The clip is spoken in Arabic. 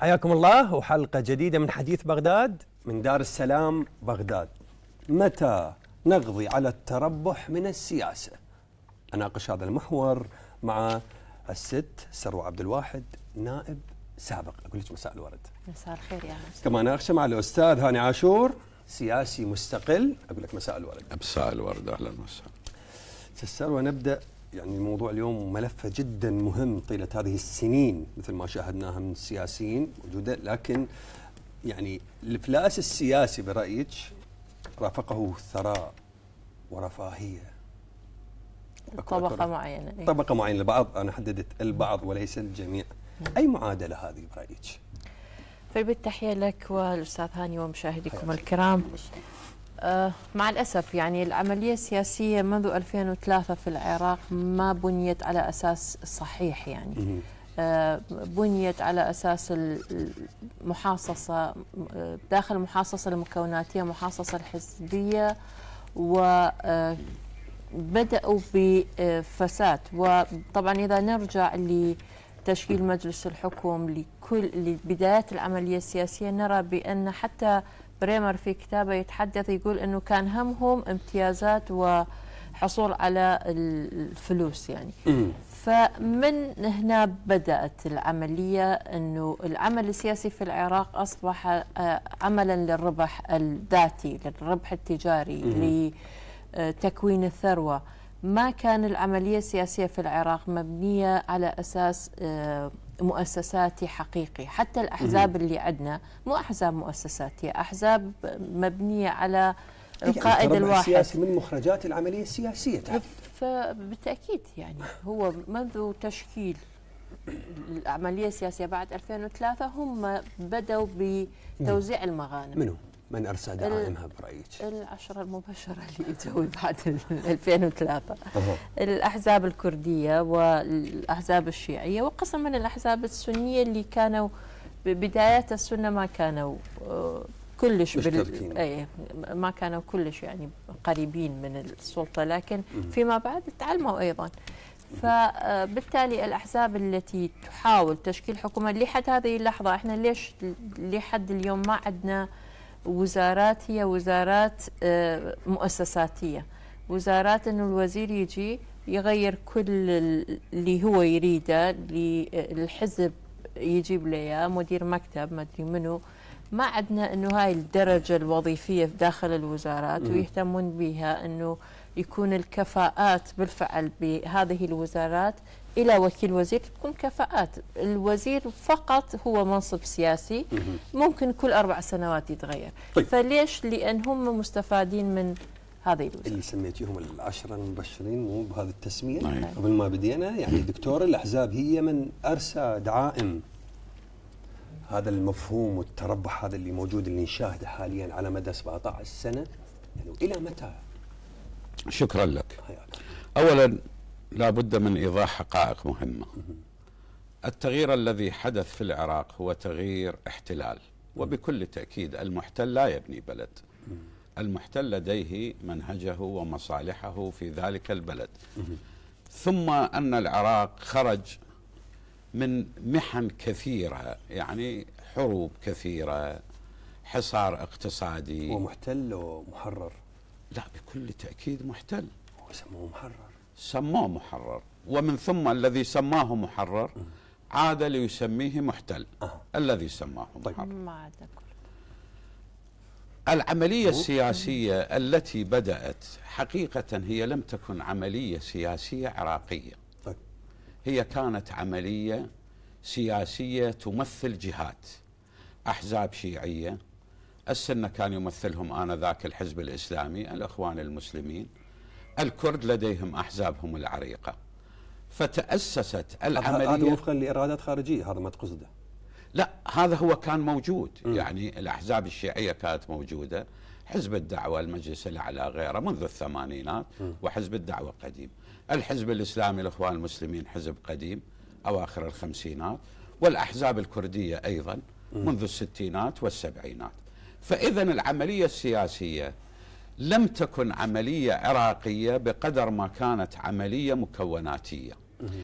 حياكم الله وحلقة جديدة من حديث بغداد من دار السلام بغداد متى نقضي على التربح من السياسة أناقش هذا المحور مع الست سرو عبد الواحد نائب سابق أقول لك مساء الورد مساء الخير يا مساء كما ناقشة مع الأستاذ هاني عاشور سياسي مستقل أقول لك مساء الورد مساء الورد أهلا وسهلا سرو نبدأ يعني الموضوع اليوم ملفه جدا مهم طيله هذه السنين مثل ما شاهدناها من السياسيين موجوده لكن يعني الافلاس السياسي برايك رافقه ثراء ورفاهيه طبقه معينة معينه طبقه معينه البعض انا حددت البعض وليس الجميع نعم. اي معادله هذه برايك؟ فبالتحيه طيب، لك والاستاذ هاني ومشاهديكم الكرام آه، مع الأسف يعني العملية السياسية منذ 2003 في العراق ما بنيت على أساس صحيح يعني آه، بنيت على أساس المحاصصة آه، داخل المحاصصة المكوناتية محاصصة الحزبية وبدأوا بفساد وطبعا إذا نرجع لتشكيل مجلس الحكم لكل لبدايات العملية السياسية نرى بأن حتى بريمر في كتابه يتحدث يقول أنه كان همهم امتيازات وحصول على الفلوس يعني م. فمن هنا بدأت العملية أنه العمل السياسي في العراق أصبح آه، عملا للربح الذاتي للربح التجاري م. لتكوين الثروة ما كان العملية السياسية في العراق مبنية على أساس آه، مؤسساتي حقيقي حتى الأحزاب اللي عندنا مو أحزاب مؤسساتية أحزاب مبنية على القائد إيه الواحد السياسي من مخرجات العملية السياسية فبالتأكيد يعني هو منذ تشكيل العملية السياسية بعد 2003 هم بدأوا بتوزيع المغانم منو؟ من أرسى دعائمها برأيك؟ العشرة المبشرة اللي اجوا بعد 2003 الأحزاب الكردية والأحزاب الشيعية وقسم من الأحزاب السنية اللي كانوا بداية السنة ما كانوا آه، كلش بال... أي ما كانوا كلش يعني قريبين من السلطة لكن فيما بعد تعلموا أيضا فبالتالي آه، الاحزاب التي تحاول تشكيل حكومه لحد هذه اللحظه احنا ليش لحد اليوم ما عندنا وزارات هي وزارات آه، مؤسساتية وزارات أنه الوزير يجي يغير كل اللي هو يريده للحزب آه، يجيب اياه مدير مكتب ما أدري منو ما عندنا أنه هاي الدرجة الوظيفية داخل الوزارات ويهتمون بها أنه يكون الكفاءات بالفعل بهذه الوزارات الى وكيل وزير تكون كفاءات الوزير فقط هو منصب سياسي ممكن كل اربع سنوات يتغير طيب. فليش لان هم مستفادين من هذه الوزارة اللي سميتيهم العشرة المبشرين مو بهذه التسمية نعم. طيب. قبل ما بدينا يعني دكتور الأحزاب هي من أرسى دعائم هذا المفهوم والتربح هذا اللي موجود اللي نشاهده حاليا على مدى 17 سنة يعني إلى متى؟ شكرا لك أولا لا بد من إيضاح حقائق مهمة التغيير الذي حدث في العراق هو تغيير احتلال وبكل تأكيد المحتل لا يبني بلد المحتل لديه منهجه ومصالحه في ذلك البلد ثم أن العراق خرج من محن كثيرة يعني حروب كثيرة حصار اقتصادي ومحتل ومحرر لا بكل تأكيد محتل هو يسموه محرر سموه محرر ومن ثم الذي سماه محرر عاد ليسميه محتل أه. الذي سماه محرر طيب. محرر العملية السياسية التي بدأت حقيقة هي لم تكن عملية سياسية عراقية طيب. هي كانت عملية سياسية تمثل جهات أحزاب شيعية السنة كان يمثلهم آنذاك الحزب الإسلامي الإخوان المسلمين الكرد لديهم أحزابهم العريقة فتأسست العملية هذا وفقا لإرادات خارجية هذا ما تقصده لا هذا هو كان موجود م. يعني الأحزاب الشيعية كانت موجودة حزب الدعوة المجلس الأعلى غيره منذ الثمانينات م. وحزب الدعوة قديم الحزب الإسلامي الإخوان المسلمين حزب قديم أواخر الخمسينات والأحزاب الكردية أيضا منذ الستينات والسبعينات فإذا العملية السياسية لم تكن عملية عراقية بقدر ما كانت عملية مكوناتية